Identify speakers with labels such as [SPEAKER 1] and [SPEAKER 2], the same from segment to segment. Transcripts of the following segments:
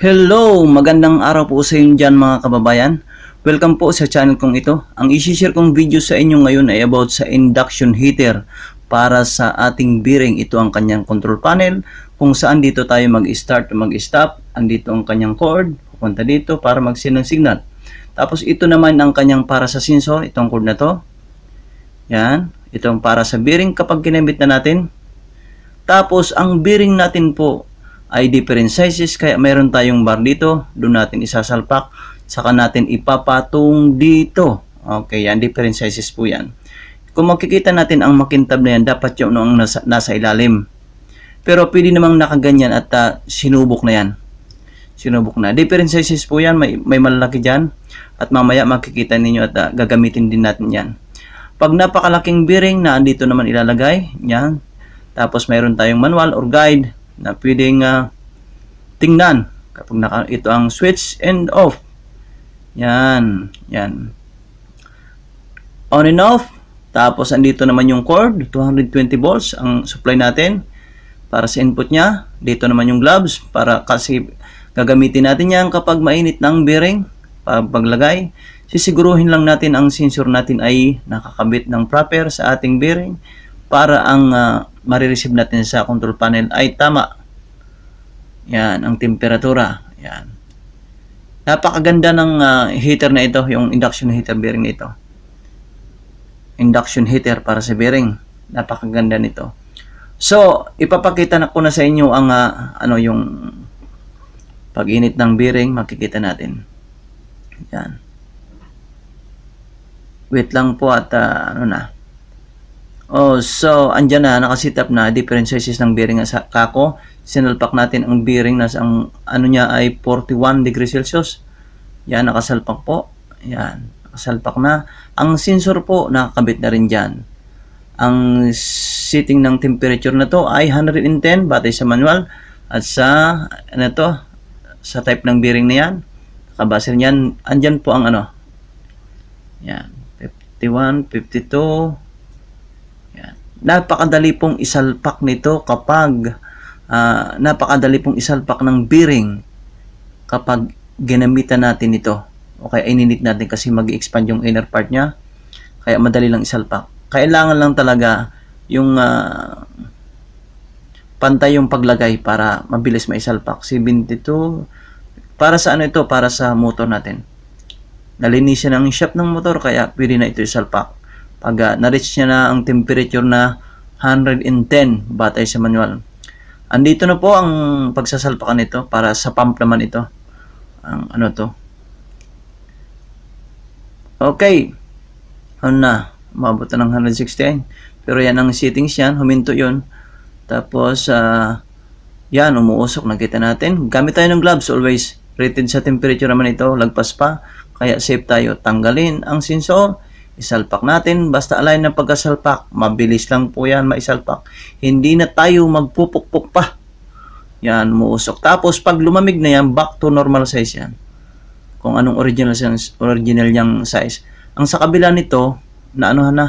[SPEAKER 1] Hello! Magandang araw po sa inyo dyan mga kababayan. Welcome po sa channel kong ito. Ang isi-share kong video sa inyo ngayon ay about sa induction heater para sa ating bearing. Ito ang kanyang control panel kung saan dito tayo mag-start o mag-stop. Andito ang kanyang cord. Pupunta dito para mag-send ng signal. Tapos ito naman ang kanyang para sa sensor. Itong cord na to. Yan. Ito ang para sa bearing kapag ginamit na natin. Tapos ang bearing natin po ay different sizes kaya meron tayong bar dito doon natin isasalpak saka natin ipapatong dito okay yan different sizes po yan kung makikita natin ang makintab na yan dapat yung ano ang nasa, nasa ilalim pero pwede namang nakaganyan at uh, sinubok na yan sinubok na different sizes po yan may, may malaki dyan at mamaya makikita ninyo at uh, gagamitin din natin yan pag napakalaking bearing na andito naman ilalagay yan tapos mayroon tayong manual or guide na pwedeng uh, tingnan kapag naka, ito ang switch and off. Yan, yan. On and off. Tapos andito naman yung cord, 220 volts ang supply natin para sa input niya. Dito naman yung gloves para kasi gagamitin natin yan kapag mainit ng bearing para paglagay. Sisiguruhin lang natin ang sensor natin ay nakakabit ng proper sa ating bearing para ang uh, marireceive natin sa control panel ay tama. Yan, ang temperatura. Yan. Napakaganda ng uh, heater na ito, yung induction heater bearing na ito. Induction heater para sa bearing. Napakaganda nito. So, ipapakita na ko na sa inyo ang uh, ano yung pag-init ng bearing, makikita natin. Yan. Wait lang po at uh, ano na. Oh, so andyan na naka-set nakasitap na different sizes ng bearing sa kako. Sinalpak natin ang bearing na ang ano niya ay 41 degrees Celsius. Yan nakasalpak po. Yan, nakasalpak na. Ang sensor po nakakabit na rin diyan. Ang setting ng temperature na to ay 110 batay sa manual at sa ano to sa type ng bearing na yan. Nakabase niyan, andiyan po ang ano. Yan, 51, 52 napakadali pong isalpak nito kapag uh, napakadali pong isalpak ng bearing kapag ginamitan natin ito okay kaya ininit natin kasi mag-expand yung inner part niya kaya madali lang isalpak kailangan lang talaga yung uh, pantay yung paglagay para mabilis maisalpak 72 para sa ano ito para sa motor natin nalinis siya ang shaft ng motor kaya pwede na ito isalpak pag na-reach niya na ang temperature na 110 batay sa manual. Andito na po ang pagsasalpakan nito para sa pump naman ito. Ang ano to. Okay. Ano na. Umabot ng 116. Pero yan ang settings yan. Huminto yun. Tapos, uh, yan, umuusok. Nakita natin. Gamit tayo ng gloves always. Rated sa temperature naman ito. Lagpas pa. Kaya safe tayo. Tanggalin ang sensor Isalpak natin, basta align ng pagkasalpak. Mabilis lang po yan maisalpak. Hindi na tayo magpupukpuk pa. Yan, muusok. Tapos pag lumamig na yan, back to normal size yan. Kung anong original size, original niyang size. Ang sa kabila nito, na anuhan na,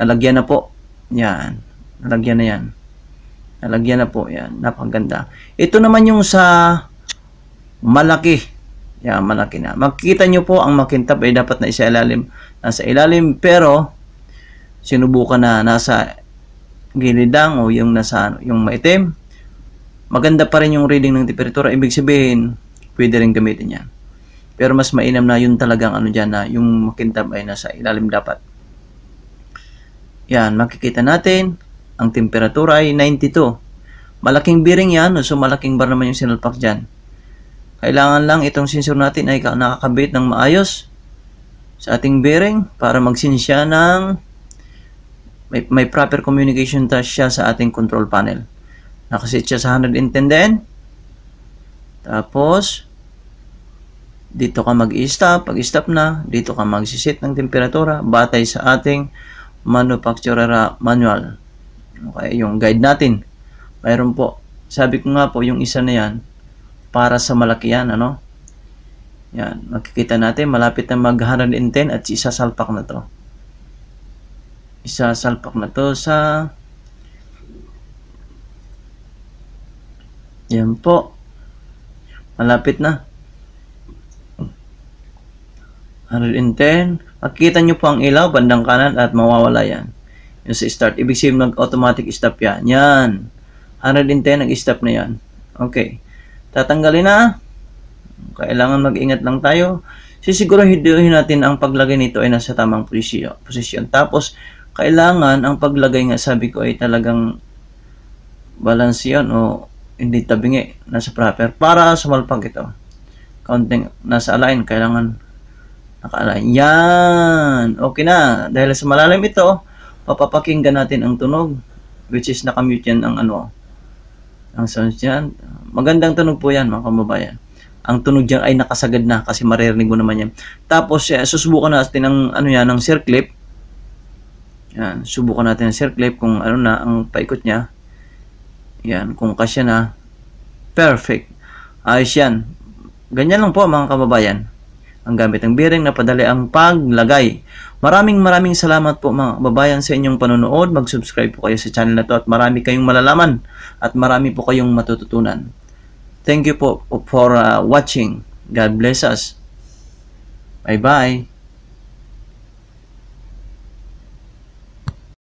[SPEAKER 1] nalagyan na po. Yan, nalagyan na yan. Nalagyan na po yan. napaganda Ito naman yung sa malaki. Yan, malaki na. Makikita nyo po, ang makintap ay dapat na isa ilalim. Nasa ilalim, pero sinubukan na nasa gilidang o yung nasa yung maitim. Maganda pa rin yung reading ng temperatura. Ibig sabihin, pwede rin gamitin yan. Pero mas mainam na yun talagang ano dyan na yung makintab ay nasa ilalim dapat. Yan, makikita natin. Ang temperatura ay 92. Malaking bearing yan, so malaking bar naman yung sinalpak dyan. Kailangan lang itong sensor natin ay nakakabit ng maayos sa ating bearing para magsinsya ng may, may proper communication touch siya sa ating control panel. Nakasit siya sa 110 din. Tapos, dito ka mag-stop. Pag-stop na, dito ka magsisit ng temperatura batay sa ating manufacturer ah, manual. Okay, yung guide natin. Mayroon po. Sabi ko nga po, yung isa na yan, para sa malakian ano? Yan, makikita natin malapit na mag 110 at isasalpak na to. Isasalpak na to sa Yan po. Malapit na. 110. Makikita nyo po ang ilaw, bandang kanan at mawawala yan. Yung sa start. Ibig sabihin mag-automatic stop yan. Yan. 110, nag-stop na yan. Okay tatanggalin na. Kailangan mag-ingat lang tayo. sisiguruhin natin ang paglagay nito ay nasa tamang posisyon. Tapos, kailangan ang paglagay nga sabi ko ay talagang balance yun o hindi tabingi, nasa proper para sumalpag ito. Counting, nasa align, kailangan naka-align. Yan! Okay na. Dahil sa malalim ito, papapakinggan natin ang tunog which is nakamute yan ang ano, ang sounds dyan, magandang tunog po yan mga kababayan. Ang tunog dyan ay nakasagad na kasi maririnig mo naman yan. Tapos eh, susubukan natin ang ano yan, ng circlip. Yan, subukan natin ang circlip kung ano na ang paikot niya. Yan, kung kasya na. Perfect. Ayos yan. Ganyan lang po mga kababayan ang gamit ng bearing na padali ang paglagay. Maraming maraming salamat po mga kababayan sa inyong panonood. Mag-subscribe po kayo sa channel na to at marami kayong malalaman at marami po kayong matututunan. Thank you po for uh, watching. God bless us. Bye-bye.